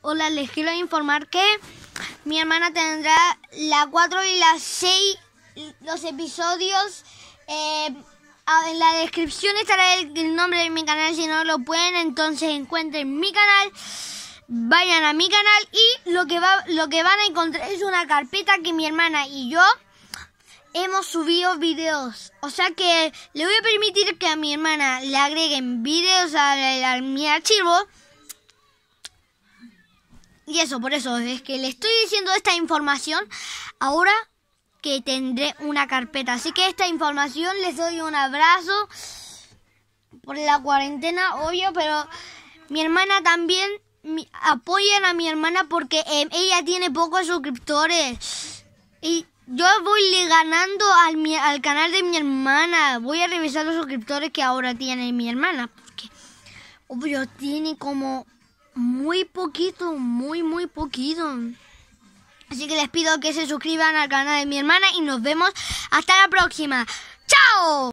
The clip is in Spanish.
Hola, les quiero informar que mi hermana tendrá la 4 y la 6, los episodios. Eh, en la descripción estará el, nombre de mi canal, si no lo pueden, entonces encuentren mi canal. Vayan a mi canal y lo que, va, lo que van a encontrar es una carpeta que mi hermana y yo hemos subido videos. O sea que le voy a permitir que a mi hermana le agreguen videos a, a mi archivo. Y eso, por eso es que le estoy diciendo esta información ahora que tendré una carpeta. Así que esta información les doy un abrazo por la cuarentena, obvio, pero mi hermana también apoyan a mi hermana porque em, ella tiene pocos suscriptores. Y yo voy le ganando al, al canal de mi hermana. Voy a revisar los suscriptores que ahora tiene mi hermana. Porque, obvio, tiene como muy poquito, muy, muy poquito. Así que les pido que se suscriban al canal de mi hermana y nos vemos hasta la próxima. ¡Chao!